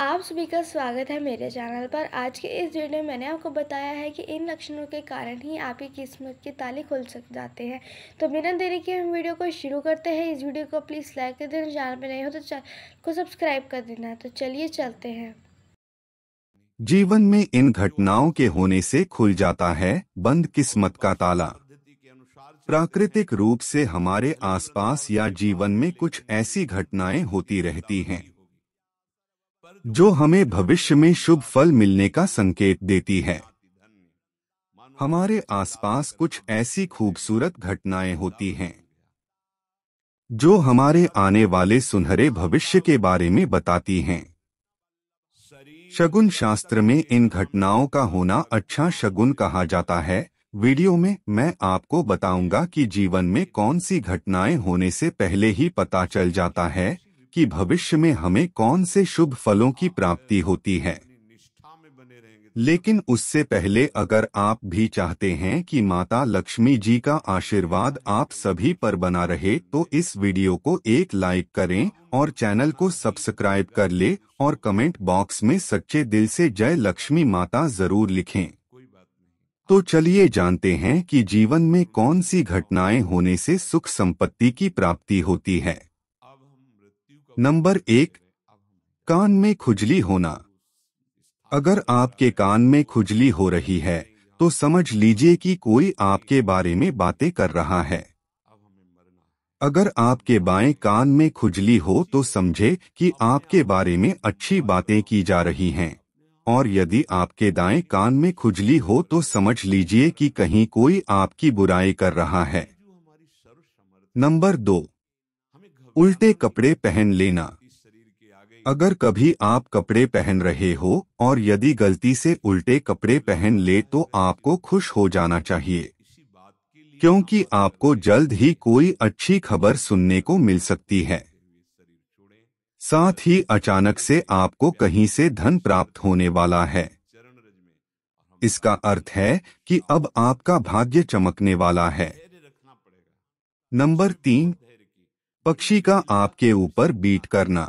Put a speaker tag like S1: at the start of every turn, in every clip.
S1: आप सभी का स्वागत है मेरे चैनल पर आज के इस वीडियो में मैंने आपको बताया है कि इन लक्षणों के कारण ही आपकी किस्मत के ताली खुल सक जाते हैं तो बिना देरी के हम वीडियो को शुरू करते हैं इस वीडियो को प्लीज़ लाइक कर देना चैनल पर नहीं हो तो चैनल को सब्सक्राइब कर देना तो चलिए चलते हैं जीवन में इन घटनाओं के होने से खुल जाता है बंद किस्मत का ताला प्राकृतिक रूप से हमारे आसपास या जीवन में कुछ ऐसी घटनाएं होती रहती हैं जो हमें भविष्य में शुभ फल मिलने का संकेत देती है हमारे आसपास कुछ ऐसी खूबसूरत घटनाएं होती हैं जो हमारे आने वाले सुनहरे भविष्य के बारे में बताती हैं शगुन शास्त्र में इन घटनाओं का होना अच्छा शगुन कहा जाता है वीडियो में मैं आपको बताऊंगा कि जीवन में कौन सी घटनाएं होने से पहले ही पता चल जाता है कि भविष्य में हमें कौन से शुभ फलों की हाँ, प्राप्ति होती है लेकिन उससे पहले अगर आप भी चाहते हैं कि माता लक्ष्मी जी का आशीर्वाद आप सभी पर बना रहे तो इस वीडियो को एक लाइक करें और चैनल को सब्सक्राइब कर ले और कमेंट बॉक्स में सच्चे दिल से जय लक्ष्मी माता जरूर लिखें तो चलिए जानते हैं कि जीवन में कौन सी घटनाएं होने से सुख संपत्ति की प्राप्ति होती है नंबर एक कान में खुजली होना अगर आपके कान में खुजली हो रही है तो समझ लीजिए कि कोई आपके बारे में बातें कर रहा है अगर आपके बाएं कान में खुजली हो तो समझे कि आपके बारे में अच्छी बातें की जा रही हैं और यदि आपके दाएं कान में खुजली हो तो समझ लीजिए कि कहीं कोई आपकी बुराई कर रहा है नंबर दो उल्टे कपड़े पहन लेना अगर कभी आप कपड़े पहन रहे हो और यदि गलती से उल्टे कपड़े पहन ले तो आपको खुश हो जाना चाहिए क्योंकि आपको जल्द ही कोई अच्छी खबर सुनने को मिल सकती है साथ ही अचानक से आपको कहीं से धन प्राप्त होने वाला है इसका अर्थ है कि अब आपका भाग्य चमकने वाला है नंबर तीन पक्षी का आपके ऊपर बीट करना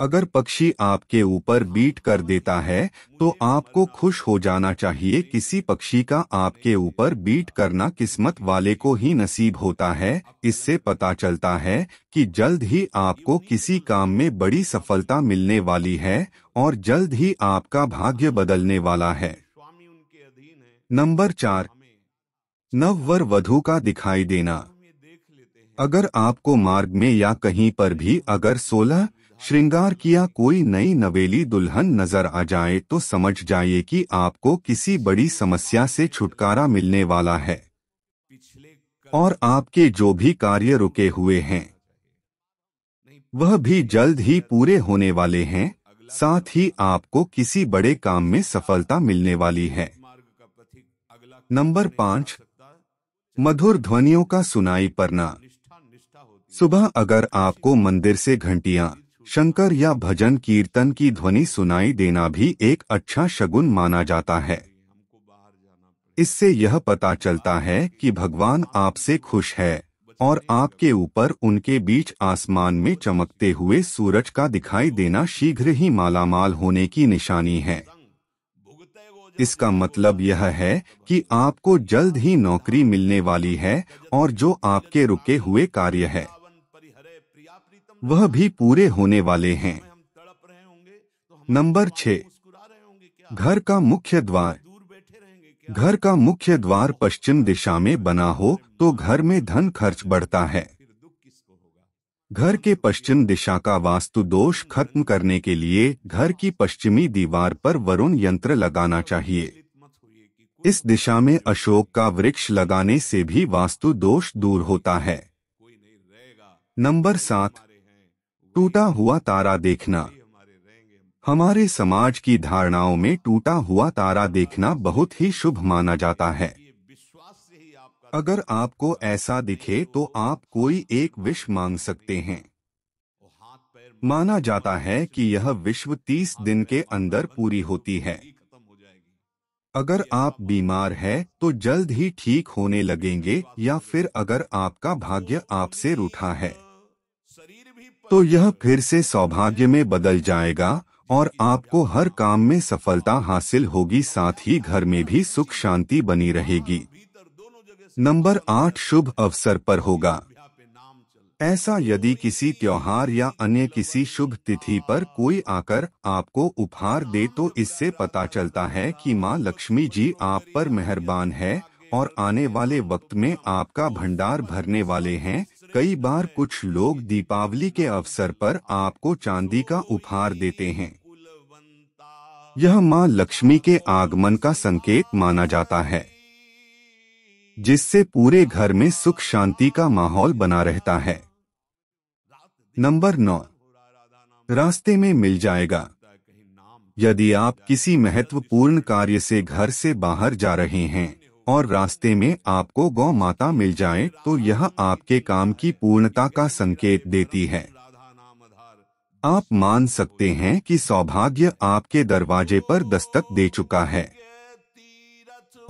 S1: अगर पक्षी आपके ऊपर बीट कर देता है तो आपको खुश हो जाना चाहिए किसी पक्षी का आपके ऊपर बीट करना किस्मत वाले को ही नसीब होता है इससे पता चलता है कि जल्द ही आपको किसी काम में बड़ी सफलता मिलने वाली है और जल्द ही आपका भाग्य बदलने वाला है नंबर चार नववर वधु का दिखाई देना अगर आपको मार्ग में या कहीं पर भी अगर सोलह श्रृंगार किया कोई नई नवेली दुल्हन नजर आ जाए तो समझ जाइए कि आपको किसी बड़ी समस्या से छुटकारा मिलने वाला है और आपके जो भी कार्य रुके हुए हैं वह भी जल्द ही पूरे होने वाले हैं साथ ही आपको किसी बड़े काम में सफलता मिलने वाली है नंबर पाँच मधुर ध्वनियों का सुनाई पड़ना सुबह अगर आपको मंदिर से घंटियां शंकर या भजन कीर्तन की ध्वनि सुनाई देना भी एक अच्छा शगुन माना जाता है इससे यह पता चलता है कि भगवान आपसे खुश है और आपके ऊपर उनके बीच आसमान में चमकते हुए सूरज का दिखाई देना शीघ्र ही मालामाल होने की निशानी है इसका मतलब यह है कि आपको जल्द ही नौकरी मिलने वाली है और जो आपके रुके हुए कार्य है वह भी पूरे होने वाले हैं तो नंबर छः घर का मुख्य द्वार घर का मुख्य द्वार पश्चिम दिशा में बना हो तो घर में धन खर्च बढ़ता है घर के पश्चिम दिशा का वास्तु दोष खत्म करने के लिए घर की पश्चिमी दीवार पर वरुण यंत्र लगाना चाहिए इस दिशा में अशोक का वृक्ष लगाने से भी वास्तु दोष दूर होता है नंबर सात टूटा हुआ तारा देखना हमारे समाज की धारणाओं में टूटा हुआ तारा देखना बहुत ही शुभ माना जाता है अगर आपको ऐसा दिखे तो आप कोई एक विश मांग सकते हैं माना जाता है कि यह विश्व 30 दिन के अंदर पूरी होती है अगर आप बीमार है तो जल्द ही ठीक होने लगेंगे या फिर अगर आपका भाग्य आपसे रूठा है तो यह फिर से सौभाग्य में बदल जाएगा और आपको हर काम में सफलता हासिल होगी साथ ही घर में भी सुख शांति बनी रहेगी नंबर आठ शुभ अवसर पर होगा ऐसा यदि किसी त्योहार या अन्य किसी शुभ तिथि पर कोई आकर आपको उपहार दे तो इससे पता चलता है कि माँ लक्ष्मी जी आप पर मेहरबान है और आने वाले वक्त में आपका भंडार भरने वाले हैं कई बार कुछ लोग दीपावली के अवसर पर आपको चांदी का उपहार देते हैं यह माँ लक्ष्मी के आगमन का संकेत माना जाता है जिससे पूरे घर में सुख शांति का माहौल बना रहता है नंबर नौ रास्ते में मिल जाएगा यदि आप किसी महत्वपूर्ण कार्य से घर से बाहर जा रहे हैं और रास्ते में आपको गौ माता मिल जाए तो यह आपके काम की पूर्णता का संकेत देती है आप मान सकते हैं कि सौभाग्य आपके दरवाजे पर दस्तक दे चुका है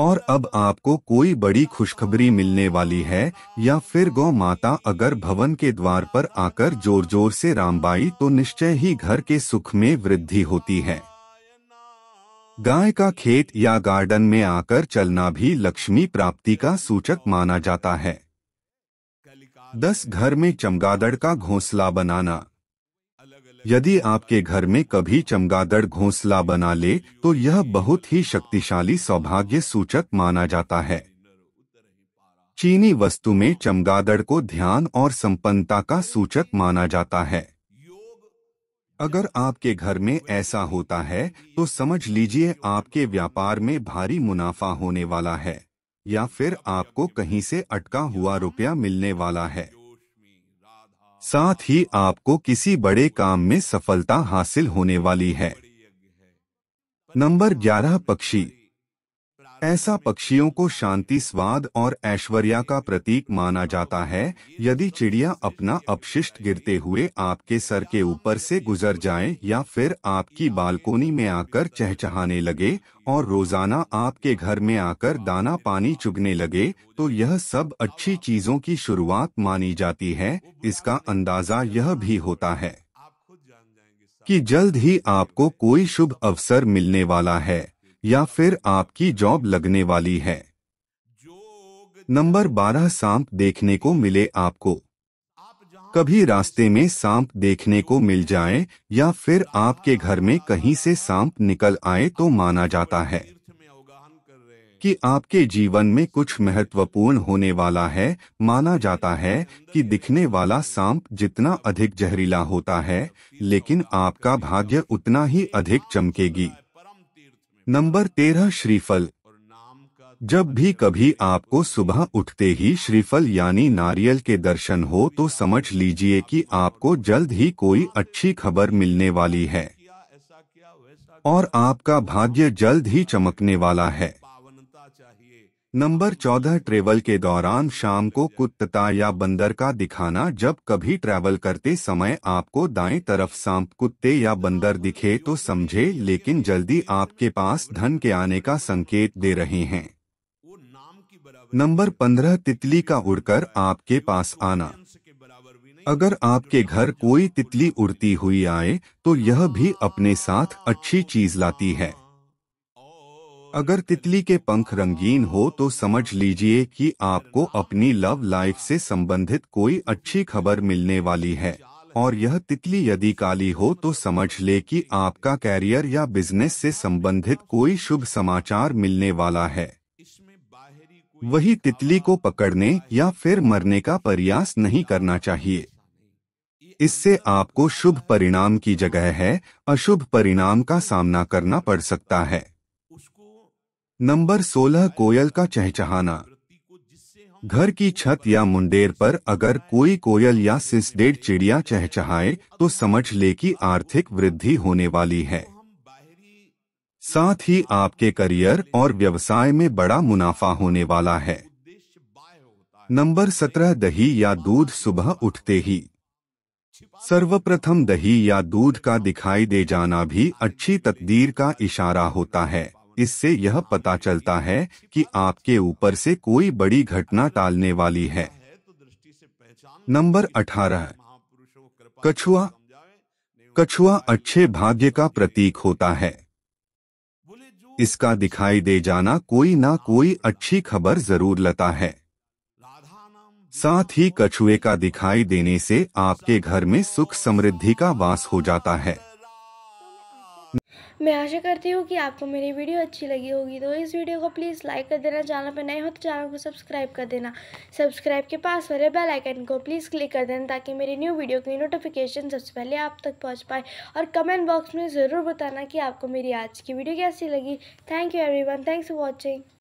S1: और अब आपको कोई बड़ी खुशखबरी मिलने वाली है या फिर गौ माता अगर भवन के द्वार पर आकर जोर जोर से रामबाई तो निश्चय ही घर के सुख में वृद्धि होती है गाय का खेत या गार्डन में आकर चलना भी लक्ष्मी प्राप्ति का सूचक माना जाता है दस घर में चमगादड़ का घोंसला बनाना यदि आपके घर में कभी चमगादड़ घोंसला बना ले तो यह बहुत ही शक्तिशाली सौभाग्य सूचक माना जाता है चीनी वस्तु में चमगादड़ को ध्यान और संपन्नता का सूचक माना जाता है अगर आपके घर में ऐसा होता है तो समझ लीजिए आपके व्यापार में भारी मुनाफा होने वाला है या फिर आपको कहीं से अटका हुआ रुपया मिलने वाला है साथ ही आपको किसी बड़े काम में सफलता हासिल होने वाली है नंबर 11 पक्षी ऐसा पक्षियों को शांति स्वाद और ऐश्वर्या का प्रतीक माना जाता है यदि चिड़िया अपना अपशिष्ट गिरते हुए आपके सर के ऊपर से गुजर जाए या फिर आपकी बालकोनी में आकर चहचहाने लगे और रोजाना आपके घर में आकर दाना पानी चुगने लगे तो यह सब अच्छी चीजों की शुरुआत मानी जाती है इसका अंदाजा यह भी होता है कि जल्द ही आपको कोई शुभ अवसर मिलने वाला है या फिर आपकी जॉब लगने वाली है नंबर बारह सांप देखने को मिले आपको कभी रास्ते में सांप देखने को मिल जाए या फिर आपके घर में कहीं से सांप निकल आए तो माना जाता है कि आपके जीवन में कुछ महत्वपूर्ण होने वाला है माना जाता है कि दिखने वाला सांप जितना अधिक जहरीला होता है लेकिन आपका भाग्य उतना ही अधिक चमकेगी नंबर तेरह श्रीफल जब भी कभी आपको सुबह उठते ही श्रीफल यानी नारियल के दर्शन हो तो समझ लीजिए कि आपको जल्द ही कोई अच्छी खबर मिलने वाली है और आपका भाग्य जल्द ही चमकने वाला है नंबर चौदह ट्रेवल के दौरान शाम को कुत्ता या बंदर का दिखाना जब कभी ट्रेवल करते समय आपको दाएं तरफ सांप कुत्ते या बंदर दिखे तो समझे लेकिन जल्दी आपके पास धन के आने का संकेत दे रहे हैं नंबर पंद्रह तितली का उड़कर आपके पास आना अगर आपके घर कोई तितली उड़ती हुई आए तो यह भी अपने साथ अच्छी चीज लाती है अगर तितली के पंख रंगीन हो तो समझ लीजिए कि आपको अपनी लव लाइफ से संबंधित कोई अच्छी खबर मिलने वाली है और यह तितली यदि काली हो तो समझ ले कि आपका कैरियर या बिजनेस से संबंधित कोई शुभ समाचार मिलने वाला है वही तितली को पकड़ने या फिर मरने का प्रयास नहीं करना चाहिए इससे आपको शुभ परिणाम की जगह है अशुभ परिणाम का सामना करना पड़ सकता है नंबर 16 कोयल का चहचहाना घर की छत या मुंडेर पर अगर कोई कोयल या सिस्डेड चिड़िया चहचहाए तो समझ ले कि आर्थिक वृद्धि होने वाली है साथ ही आपके करियर और व्यवसाय में बड़ा मुनाफा होने वाला है नंबर सत्रह दही या दूध सुबह उठते ही सर्वप्रथम दही या दूध का दिखाई दे जाना भी अच्छी तकदीर का इशारा होता है इससे यह पता चलता है कि आपके ऊपर से कोई बड़ी घटना टालने वाली है नंबर 18 कछुआ कछुआ अच्छे भाग्य का प्रतीक होता है इसका दिखाई दे जाना कोई ना कोई अच्छी खबर जरूर लता है साथ ही कछुए का दिखाई देने से आपके घर में सुख समृद्धि का वास हो जाता है मैं आशा करती हूँ कि आपको मेरी वीडियो अच्छी लगी होगी तो इस वीडियो को प्लीज़ लाइक कर देना चैनल पर नए हो तो चैनल को सब्सक्राइब कर देना सब्सक्राइब के पास वाले बेल आइकन को प्लीज़ क्लिक कर देना ताकि मेरी न्यू वीडियो की नोटिफिकेशन सबसे पहले आप तक पहुँच पाए और कमेंट बॉक्स में ज़रूर बताना कि आपको मेरी आज की वीडियो कैसी लगी thank you one thanks for watching